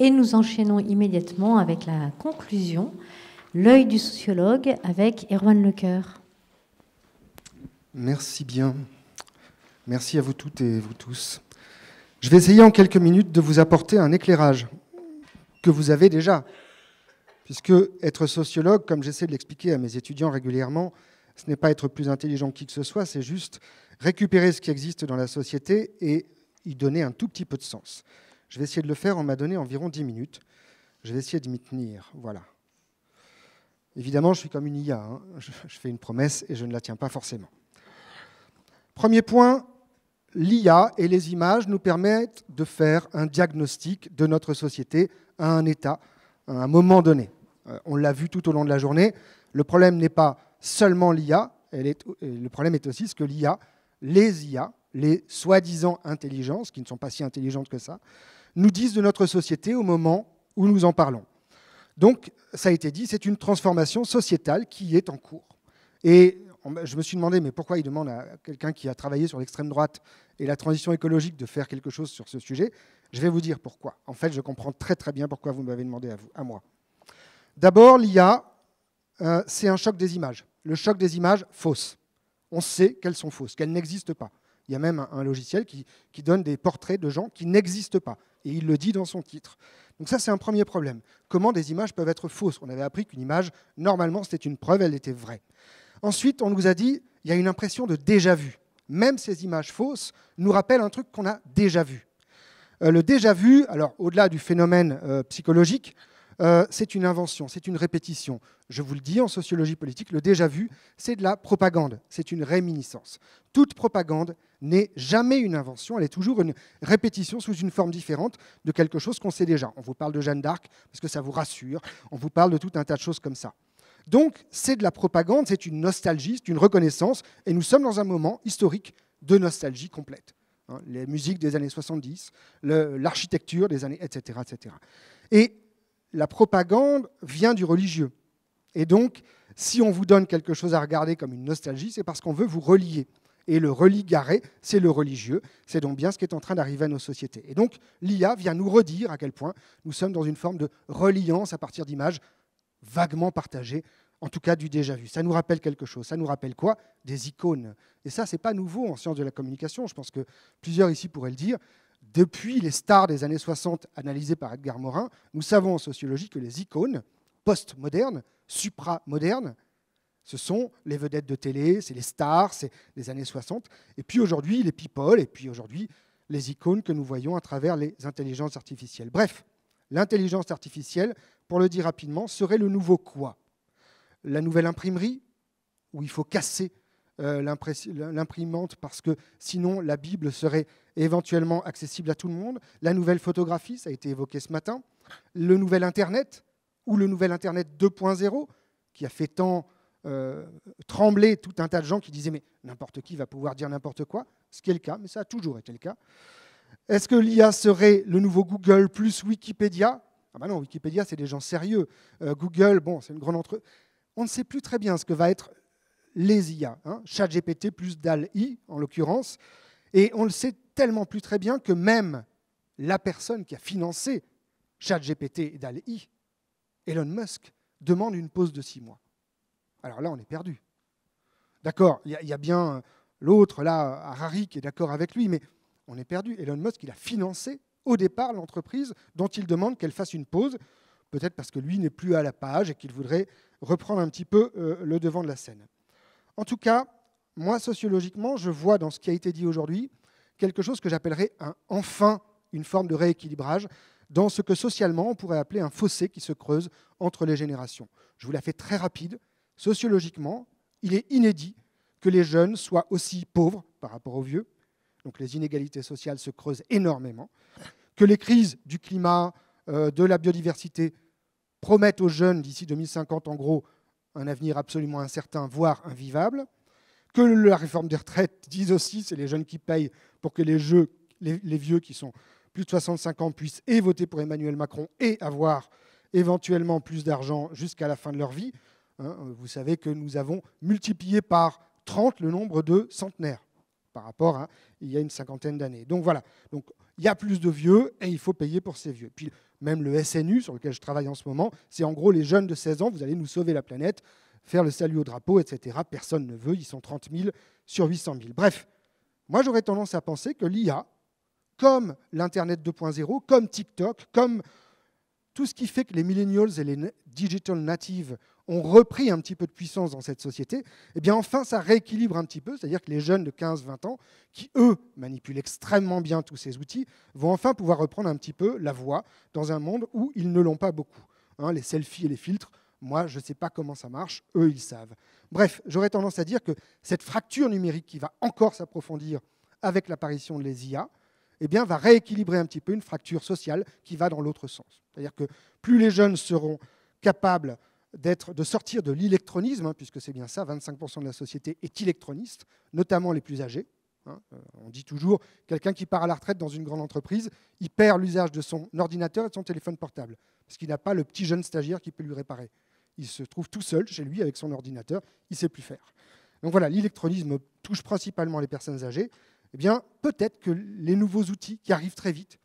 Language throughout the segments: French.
Et nous enchaînons immédiatement avec la conclusion, l'œil du sociologue avec Erwan Lecoeur. Merci bien. Merci à vous toutes et vous tous. Je vais essayer en quelques minutes de vous apporter un éclairage que vous avez déjà, puisque être sociologue, comme j'essaie de l'expliquer à mes étudiants régulièrement, ce n'est pas être plus intelligent que qui que ce soit, c'est juste récupérer ce qui existe dans la société et y donner un tout petit peu de sens. Je vais essayer de le faire, on m'a donné environ 10 minutes. Je vais essayer de m'y tenir, voilà. Évidemment, je suis comme une IA, hein. je, je fais une promesse et je ne la tiens pas forcément. Premier point, l'IA et les images nous permettent de faire un diagnostic de notre société à un état, à un moment donné. Euh, on l'a vu tout au long de la journée, le problème n'est pas seulement l'IA, euh, le problème est aussi ce que l'IA, les IA, les soi-disant intelligences, qui ne sont pas si intelligentes que ça, nous disent de notre société au moment où nous en parlons. Donc, ça a été dit, c'est une transformation sociétale qui est en cours. Et je me suis demandé, mais pourquoi il demande à quelqu'un qui a travaillé sur l'extrême droite et la transition écologique de faire quelque chose sur ce sujet Je vais vous dire pourquoi. En fait, je comprends très très bien pourquoi vous m'avez demandé à, moi. D'abord, l'IA, euh, c'est un choc des images. Le choc des images fausses. On sait qu'elles sont fausses, qu'elles n'existent pas. Il y a même un, logiciel qui donne des portraits de gens qui n'existent pas. Et il le dit dans son titre. Donc ça, c'est un premier problème. Comment des images peuvent être fausses On avait appris qu'une image, normalement, c'était une preuve, elle était vraie. Ensuite, on nous a dit, il y a une impression de déjà vu. Même ces images fausses nous rappellent un truc qu'on a déjà vu. Euh, le déjà vu, alors au-delà du phénomène euh, psychologique, euh, c'est une invention, c'est une répétition. Je vous le dis, en sociologie politique, le déjà vu, c'est de la propagande, c'est une réminiscence. Toute propagande n'est jamais une invention, elle est toujours une répétition sous une forme différente de quelque chose qu'on sait déjà. On vous parle de Jeanne d'Arc parce que ça vous rassure, on vous parle de tout un tas de choses comme ça. Donc c'est de la propagande, c'est une nostalgie, c'est une reconnaissance, et nous sommes dans un moment historique de nostalgie complète. Hein. les musiques des années 70, l'architecture des années, etc., etc. Et la propagande vient du religieux. Et donc, si on vous donne quelque chose à regarder comme une nostalgie, c'est parce qu'on veut vous relier. Et le religaré, c'est le religieux. C'est donc bien ce qui est en train d'arriver à nos sociétés. Et donc, l'IA vient nous redire à quel point nous sommes dans une forme de reliance à partir d'images vaguement partagées, en tout cas du déjà vu. Ça nous rappelle quelque chose. Ça nous rappelle quoi Des icônes. Et ça, ce n'est pas nouveau en sciences de la communication. Je pense que plusieurs ici pourraient le dire. Depuis les stars des années 60 analysées par Edgar Morin, nous savons en sociologie que les icônes post-modernes, supramodernes, ce sont les vedettes de télé, c'est les stars, c'est les années 60, et puis aujourd'hui les people, et puis aujourd'hui les icônes que nous voyons à travers les intelligences artificielles. Bref, l'intelligence artificielle, pour le dire rapidement, serait le nouveau quoi La nouvelle imprimerie, où il faut casser euh, l'imprimante parce que sinon la Bible serait éventuellement accessible à tout le monde. La nouvelle photographie, ça a été évoqué ce matin. Le nouvel Internet ou le nouvel Internet 2.0 qui a fait tant euh, trembler tout un tas de gens qui disaient mais n'importe qui va pouvoir dire n'importe quoi, ce qui est le cas, mais ça a toujours été le cas. Est-ce que l'IA serait le nouveau Google plus Wikipédia Ah bah non, Wikipédia c'est des gens sérieux. Euh, Google, bon, c'est une grande entreprise. On ne sait plus très bien ce que va être les IA. Hein, ChatGPT plus DAL-I, en l'occurrence. Et on le sait tellement plus très bien que même la personne qui a financé ChatGPT et DAL-I, Elon Musk, demande une pause de six mois. Alors là, on est perdu. D'accord, il y, a bien euh, l'autre, là, Harari, qui est d'accord avec lui, mais on est perdu. Elon Musk, il a financé au départ l'entreprise dont il demande qu'elle fasse une pause, peut-être parce que lui n'est plus à la page et qu'il voudrait reprendre un petit peu euh, le devant de la scène. En tout cas, moi, sociologiquement, je vois dans ce qui a été dit aujourd'hui quelque chose que j'appellerais un enfin une forme de rééquilibrage dans ce que socialement on pourrait appeler un fossé qui se creuse entre les générations. Je vous la fais très rapide. Sociologiquement, il est inédit que les jeunes soient aussi pauvres par rapport aux vieux. Donc les inégalités sociales se creusent énormément. Que les crises du climat, euh, de la biodiversité promettent aux jeunes d'ici 2050 en gros un avenir absolument incertain, voire invivable. Que la réforme des retraites dise aussi, c'est les jeunes qui payent pour que les, vieux qui sont plus de 65 ans puissent et voter pour Emmanuel Macron et avoir éventuellement plus d'argent jusqu'à la fin de leur vie. Hein, vous savez que nous avons multiplié par 30 le nombre de centenaires par rapport à il y a une cinquantaine d'années. Donc voilà, Donc, il y a plus de vieux et il faut payer pour ces vieux même le SNU sur lequel je travaille en ce moment, c'est en gros les jeunes de 16 ans, vous allez nous sauver la planète, faire le salut au drapeau, etc. Personne ne veut, ils sont 30 000 sur 800 000. Bref, moi j'aurais tendance à penser que l'IA, comme l'Internet 2.0, comme TikTok, comme tout ce qui fait que les millennials et les digital natives ont repris un petit peu de puissance dans cette société, eh bien enfin ça rééquilibre un petit peu, c'est-à-dire que les jeunes de 15-20 ans, qui eux manipulent extrêmement bien tous ces outils, vont enfin pouvoir reprendre un petit peu la voix dans un monde où ils ne l'ont pas beaucoup. Hein, les selfies et les filtres, moi je ne sais pas comment ça marche, eux ils savent. Bref, j'aurais tendance à dire que cette fracture numérique qui va encore s'approfondir avec l'apparition de les IA, eh bien, va rééquilibrer un petit peu une fracture sociale qui va dans l'autre sens. C'est-à-dire que plus les jeunes seront capables de sortir de l'électronisme, hein, puisque c'est bien ça, 25% de la société est électroniste, notamment les plus âgés. Hein. Euh, on dit toujours, quelqu'un qui part à la retraite dans une grande entreprise, il perd l'usage de son ordinateur et de son téléphone portable, parce qu'il n'a pas le petit jeune stagiaire qui peut lui réparer. Il se trouve tout seul chez lui avec son ordinateur, il ne sait plus faire. Donc voilà, l'électronisme touche principalement les personnes âgées. Eh bien, peut-être que les nouveaux outils qui arrivent très vite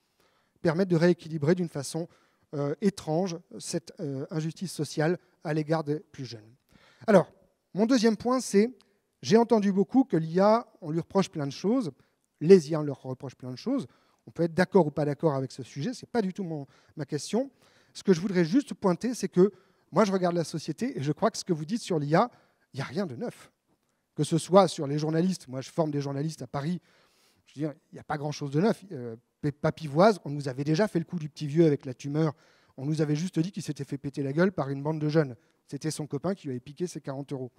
permettent de rééquilibrer d'une façon euh, étrange, cette euh, injustice sociale à l'égard des plus jeunes. Alors, mon deuxième point, c'est j'ai entendu beaucoup que l'IA, on lui reproche plein de choses, les IA, on leur reproche plein de choses. On peut être d'accord ou pas d'accord avec ce sujet, ce n'est pas du tout mon, ma question. Ce que je voudrais juste pointer, c'est que moi, je regarde la société et je crois que ce que vous dites sur l'IA, il n'y a rien de neuf. Que ce soit sur les journalistes, moi je forme des journalistes à Paris, je veux dire, il n'y a pas grand-chose de neuf. Euh, Papivoise, on nous avait déjà fait le coup du petit vieux avec la tumeur. On nous avait juste dit qu'il s'était fait péter la gueule par une bande de jeunes. C'était son copain qui lui avait piqué ses 40 euros.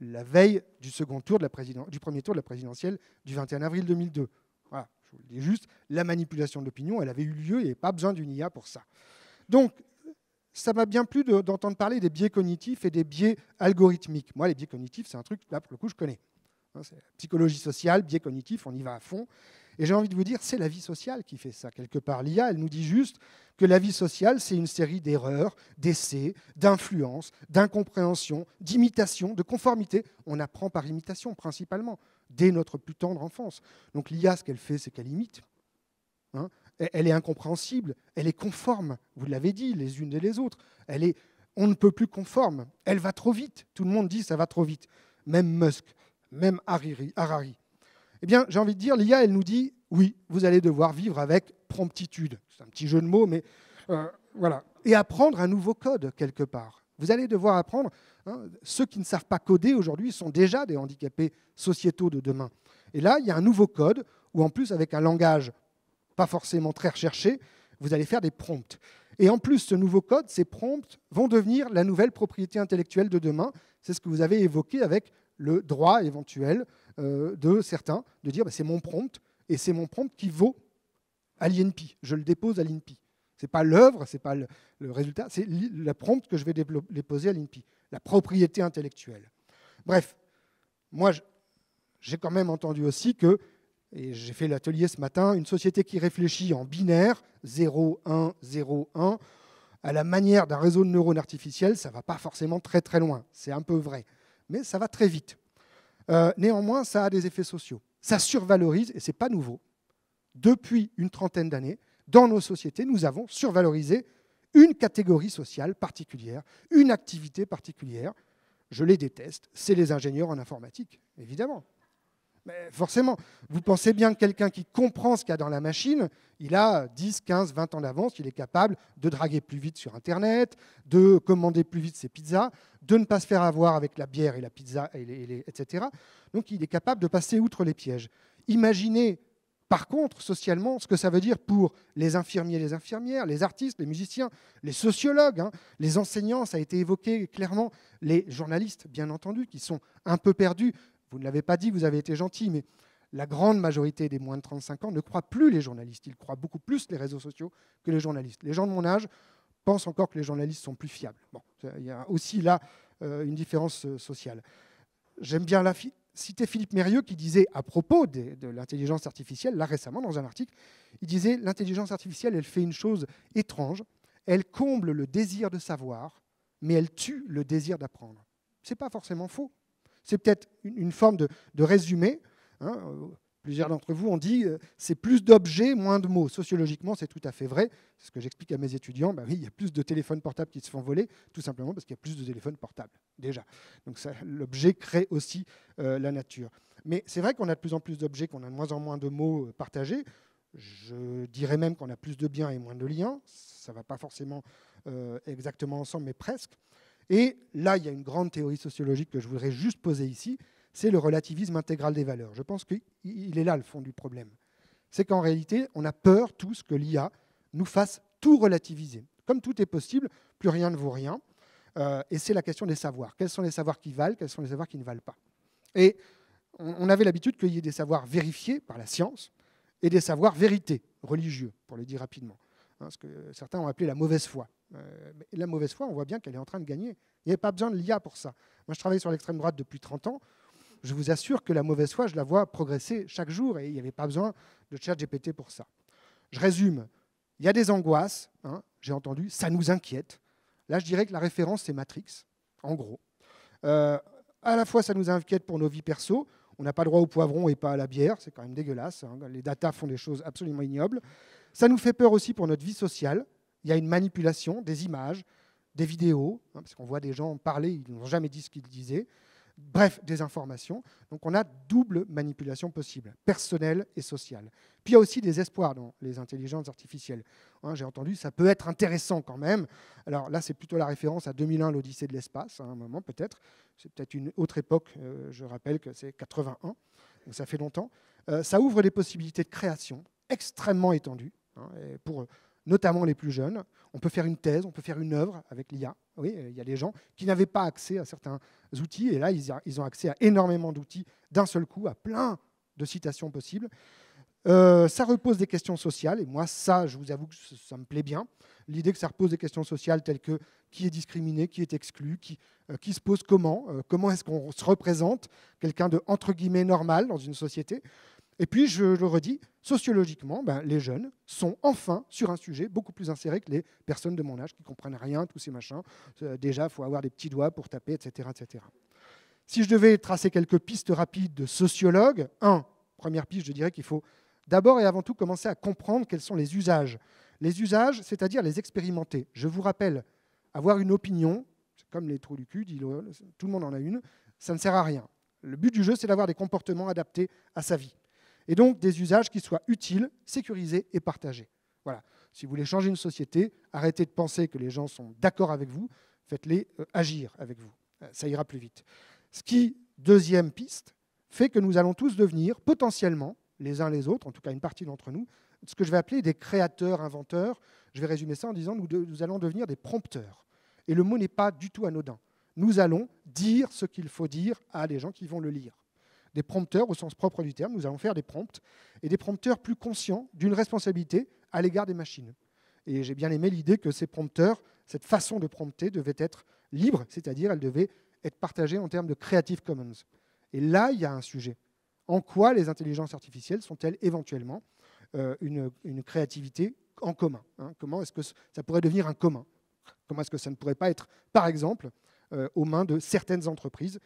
La veille du, second tour de la président... du premier tour de la présidentielle du 21 avril 2002. Voilà, je vous le dis juste, la manipulation de l'opinion, elle avait eu lieu, il n'y avait pas besoin d'une IA pour ça. Donc, ça m'a bien plu d'entendre parler des biais cognitifs et des biais algorithmiques. Moi, les biais cognitifs, c'est un truc, là, pour le coup, je connais. Hein, psychologie sociale, biais cognitifs, on y va à fond. Et j'ai envie de vous dire, c'est la vie sociale qui fait ça, quelque part. L'IA, elle nous dit juste que la vie sociale, c'est une série d'erreurs, d'essais, d'influences, d'incompréhension, d'imitation, de conformité. On apprend par imitation, principalement, dès notre plus tendre enfance. Donc l'IA, ce qu'elle fait, c'est qu'elle imite. Hein. elle est incompréhensible, elle est conforme, vous l'avez dit, les unes et les autres. Elle est, on ne peut plus conforme, elle va trop vite. Tout le monde dit ça va trop vite. Même Musk, même Harari eh bien, j'ai envie de dire, l'IA, elle nous dit, oui, vous allez devoir vivre avec promptitude. C'est un petit jeu de mots, mais euh, voilà. Et apprendre un nouveau code quelque part. Vous allez devoir apprendre. Hein, ceux qui ne savent pas coder aujourd'hui sont déjà des handicapés sociétaux de demain. Et là, il y a un nouveau code où, en plus, avec un langage pas forcément très recherché, vous allez faire des prompts. Et en plus, ce nouveau code, ces prompts vont devenir la nouvelle propriété intellectuelle de demain. C'est ce que vous avez évoqué avec le droit éventuel euh, de certains de dire bah, c'est mon prompt et c'est mon prompt qui vaut à l'INPI, Je le dépose à l'INPI Ce n'est pas l'œuvre, ce n'est pas le, résultat, c'est la prompt que je vais déposer à l'INPI, la propriété intellectuelle. Bref, moi, j'ai quand même entendu aussi que, et j'ai fait l'atelier ce matin, une société qui réfléchit en binaire, 0, 1, 0, 1, à la manière d'un réseau de neurones artificiels, ça va pas forcément très très loin. C'est un peu vrai, mais ça va très vite. Euh, néanmoins, ça a des effets sociaux. Ça survalorise, et ce n'est pas nouveau, depuis une trentaine d'années, dans nos sociétés, nous avons survalorisé une catégorie sociale particulière, une activité particulière. Je les déteste, c'est les ingénieurs en informatique, évidemment. Mais forcément, vous pensez bien que quelqu'un qui comprend ce qu'il y a dans la machine, il a 10, 15, 20 ans d'avance, il est capable de draguer plus vite sur Internet, de commander plus vite ses pizzas, de ne pas se faire avoir avec la bière et la pizza, et etc. Donc il est capable de passer outre les pièges. Imaginez par contre, socialement, ce que ça veut dire pour les infirmiers, et les infirmières, les artistes, les musiciens, les sociologues, hein. les enseignants, ça a été évoqué clairement, les journalistes, bien entendu, qui sont un peu perdus, vous ne l'avez pas dit, vous avez été gentil, mais la grande majorité des moins de 35 ans ne croient plus les journalistes. Ils croient beaucoup plus les réseaux sociaux que les journalistes. Les gens de mon âge pensent encore que les journalistes sont plus fiables. il y a aussi là euh, une différence euh, sociale. J'aime bien la citer Philippe Mérieux qui disait à propos de, de l'intelligence artificielle, là récemment dans un article, il disait l'intelligence artificielle, elle fait une chose étrange, elle comble le désir de savoir, mais elle tue le désir d'apprendre. Ce n'est pas forcément faux. C'est peut-être une forme de, résumé. Hein, euh, plusieurs d'entre vous ont dit euh, c'est plus d'objets, moins de mots. Sociologiquement, c'est tout à fait vrai. C'est ce que j'explique à mes étudiants. Ben oui, il y a plus de téléphones portables qui se font voler, tout simplement parce qu'il y a plus de téléphones portables, déjà. Donc l'objet crée aussi euh, la nature. Mais c'est vrai qu'on a de plus en plus d'objets, qu'on a de moins en moins de mots partagés. Je dirais même qu'on a plus de biens et moins de liens. Ça ne va pas forcément exactement ensemble, mais presque. Et là, il y a une grande théorie sociologique que je voudrais juste poser ici, c'est le relativisme intégral des valeurs. Je pense qu'il est là le fond du problème. C'est qu'en réalité, on a peur ce que l'IA nous fasse tout relativiser. Comme tout est possible, plus rien ne vaut rien. Euh, et c'est la question des savoirs. Quels sont les savoirs qui valent, quels sont les savoirs qui ne valent pas Et on, avait l'habitude qu'il y ait des savoirs vérifiés par la science et des savoirs vérités, religieux, pour le dire rapidement. Hein, ce que certains ont appelé la mauvaise foi. Euh, la mauvaise foi, on voit bien qu'elle est en train de gagner. Il n'y avait pas besoin de l'IA pour ça. Moi, je travaille sur l'extrême droite depuis 30 ans. Je vous assure que la mauvaise foi, je la vois progresser chaque jour et il n'y avait pas besoin de chat GPT pour ça. Je résume. Il y a des angoisses, hein, j'ai entendu, ça nous inquiète. Là, je dirais que la référence, c'est Matrix, en gros. Euh, à la fois, ça nous inquiète pour nos vies perso. On n'a pas le droit au poivron et pas à la bière, c'est quand même dégueulasse. Hein. Les datas font des choses absolument ignobles. Ça nous fait peur aussi pour notre vie sociale il y a une manipulation des images, des vidéos, hein, parce qu'on voit des gens parler, ils n'ont jamais dit ce qu'ils disaient, bref, des informations. Donc on a double manipulation possible, personnelle et sociale. Puis il y a aussi des espoirs dans les intelligences artificielles. Hein, j'ai entendu, ça peut être intéressant quand même. Alors là, c'est plutôt la référence à 2001, l'Odyssée de l'espace, à hein, un moment peut-être. C'est peut-être une autre époque, euh, je rappelle que c'est 81, donc ça fait longtemps. Euh, ça ouvre des possibilités de création extrêmement étendues. pour notamment les plus jeunes. On peut faire une thèse, on peut faire une œuvre avec l'IA. Oui, euh, il y a des gens qui n'avaient pas accès à certains outils, et là, ils ont accès à énormément d'outils d'un seul coup, à plein de citations possibles. Euh, ça repose des questions sociales, et moi, ça, je vous avoue que ça me plaît bien. L'idée que ça repose des questions sociales telles que qui est discriminé, qui est exclu, qui, euh, se pose comment, comment est-ce qu'on se représente quelqu'un de entre guillemets normal dans une société. Et puis, je le redis, sociologiquement, ben, les jeunes sont enfin sur un sujet beaucoup plus inséré que les personnes de mon âge qui ne comprennent rien, tous ces machins. Euh, déjà, il faut avoir des petits doigts pour taper, etc., etc. Si je devais tracer quelques pistes rapides de sociologue, un, première piste, je dirais qu'il faut d'abord et avant tout commencer à comprendre quels sont les usages. Les usages, c'est-à-dire les expérimenter. Je vous rappelle, avoir une opinion, c'est comme les trous du cul, dit tout le monde en a une, ça ne sert à rien. Le but du jeu, c'est d'avoir des comportements adaptés à sa vie et donc des usages qui soient utiles, sécurisés et partagés. Voilà. Si vous voulez changer une société, arrêtez de penser que les gens sont d'accord avec vous, faites-les euh, agir avec vous. Euh, ça ira plus vite. Ce qui, deuxième piste, fait que nous allons tous devenir potentiellement, les uns les autres, en tout cas une partie d'entre nous, ce que je vais appeler des créateurs, inventeurs. Je vais résumer ça en disant nous, nous allons devenir des prompteurs. Et le mot n'est pas du tout anodin. Nous allons dire ce qu'il faut dire à des gens qui vont le lire des prompteurs au sens propre du terme. Nous allons faire des prompts et des prompteurs plus conscients d'une responsabilité à l'égard des machines. Et j'ai bien aimé l'idée que ces prompteurs, cette façon de prompter, devait être libre, c'est-à-dire elle devait être partagée en termes de Creative Commons. Et là, il y a un sujet. En quoi les intelligences artificielles sont-elles éventuellement euh, une, créativité en commun hein Comment est-ce que ça pourrait devenir un commun Comment est-ce que ça ne pourrait pas être, par exemple, euh, aux mains de certaines entreprises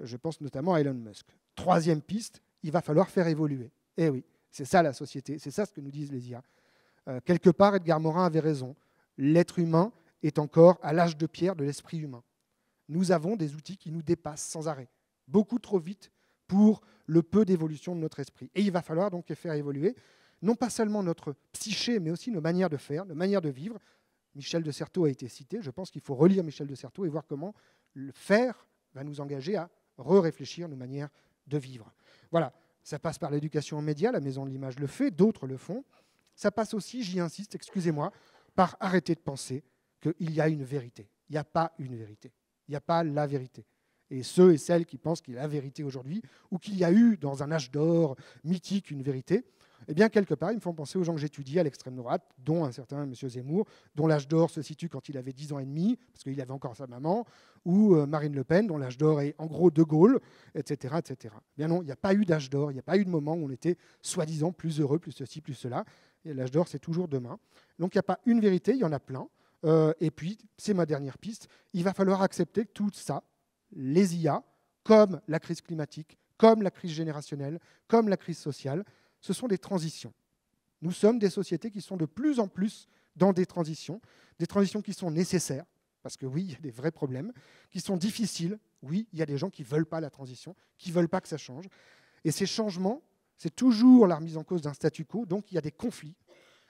je pense notamment à Elon Musk. Troisième piste, il va falloir faire évoluer. Eh oui, c'est ça la société, c'est ça ce que nous disent les IA. Euh, quelque part, Edgar Morin avait raison. L'être humain est encore à l'âge de pierre de l'esprit humain. Nous avons des outils qui nous dépassent sans arrêt, beaucoup trop vite pour le peu d'évolution de notre esprit. Et il va falloir donc faire évoluer non pas seulement notre psyché, mais aussi nos manières de faire, nos manières de vivre. Michel de Certeau a été cité, je pense qu'il faut relire Michel de Certeau et voir comment le faire va nous engager à re-réfléchir nos manières de vivre. Voilà, ça passe par l'éducation aux médias, la maison de l'image le fait, d'autres le font. Ça passe aussi, j'y insiste, excusez-moi, par arrêter de penser qu'il y a une vérité. Il n'y a pas une vérité. Il n'y a pas la vérité et ceux et celles qui pensent qu'il y a la vérité aujourd'hui, ou qu'il y a eu dans un âge d'or mythique une vérité, eh bien, quelque part, ils me font penser aux gens que j'étudie à l'extrême droite, dont un certain M. Zemmour, dont l'âge d'or se situe quand il avait 10 ans et demi, parce qu'il avait encore sa maman, ou euh, Marine Le Pen, dont l'âge d'or est en gros De Gaulle, etc. etc. Eh bien non, il n'y a pas eu d'âge d'or, il n'y a pas eu de moment où on était soi-disant plus heureux, plus ceci, plus cela. l'âge d'or, c'est toujours demain. Donc il n'y a pas une vérité, il y en a plein. Euh, et puis, c'est ma dernière piste, il va falloir accepter tout ça, les IA, comme la crise climatique, comme la crise générationnelle, comme la crise sociale, ce sont des transitions. Nous sommes des sociétés qui sont de plus en plus dans des transitions, des transitions qui sont nécessaires, parce que oui, il y a des vrais problèmes, qui sont difficiles, oui, il y a des gens qui ne veulent pas la transition, qui ne veulent pas que ça change. Et ces changements, c'est toujours la remise en cause d'un statu quo, donc il y a des conflits,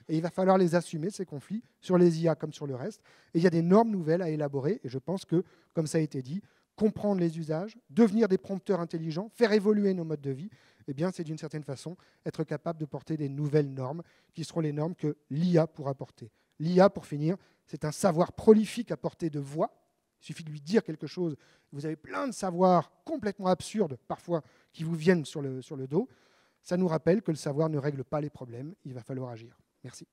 et il va falloir les assumer, ces conflits, sur les IA comme sur le reste. Et il y a des normes nouvelles à élaborer, et je pense que, comme ça a été dit, comprendre les usages, devenir des prompteurs intelligents, faire évoluer nos modes de vie, eh bien, c'est d'une certaine façon être capable de porter des nouvelles normes qui seront les normes que l'IA pourra porter. L'IA, pour finir, c'est un savoir prolifique à portée de voix. Il suffit de lui dire quelque chose. Vous avez plein de savoirs complètement absurdes, parfois, qui vous viennent sur le, sur le dos. Ça nous rappelle que le savoir ne règle pas les problèmes. Il va falloir agir. Merci.